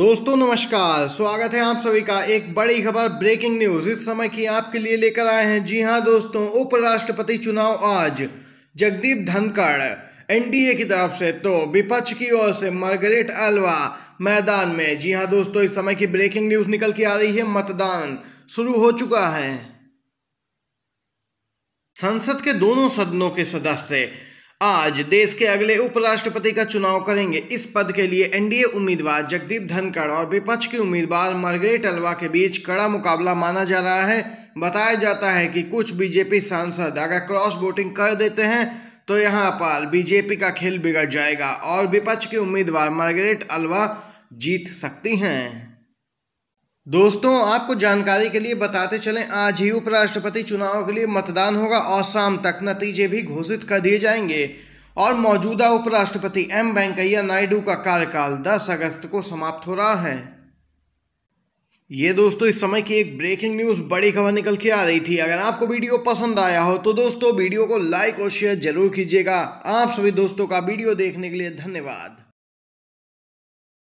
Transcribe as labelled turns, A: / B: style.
A: दोस्तों नमस्कार स्वागत है आप सभी का एक बड़ी खबर ब्रेकिंग न्यूज इस समय की आपके लिए लेकर आए हैं जी हां दोस्तों उपराष्ट्रपति चुनाव आज जगदीप धनखड़ एनडीए की तरफ से तो विपक्ष की ओर से मार्गरेट अल्वा मैदान में जी हां दोस्तों इस समय की ब्रेकिंग न्यूज निकल के आ रही है मतदान शुरू हो चुका है संसद के दोनों सदनों के सदस्य आज देश के अगले उपराष्ट्रपति का चुनाव करेंगे इस पद के लिए एनडीए उम्मीदवार जगदीप धनखड़ और विपक्ष के उम्मीदवार मार्गरेट अलवा के बीच कड़ा मुकाबला माना जा रहा है बताया जाता है कि कुछ बीजेपी सांसद अगर क्रॉस वोटिंग कर देते हैं तो यहाँ पर बीजेपी का खेल बिगड़ जाएगा और विपक्ष के उम्मीदवार मार्गरेट अलवा जीत सकती हैं दोस्तों आपको जानकारी के लिए बताते चलें आज ही उपराष्ट्रपति चुनाव के लिए मतदान होगा और शाम तक नतीजे भी घोषित कर दिए जाएंगे और मौजूदा उपराष्ट्रपति एम वेंकैया नायडू का कार्यकाल 10 अगस्त को समाप्त हो रहा है ये दोस्तों इस समय की एक ब्रेकिंग न्यूज बड़ी खबर निकल के आ रही थी अगर आपको वीडियो पसंद आया हो तो दोस्तों वीडियो को लाइक और शेयर जरूर कीजिएगा आप सभी दोस्तों का वीडियो देखने के लिए धन्यवाद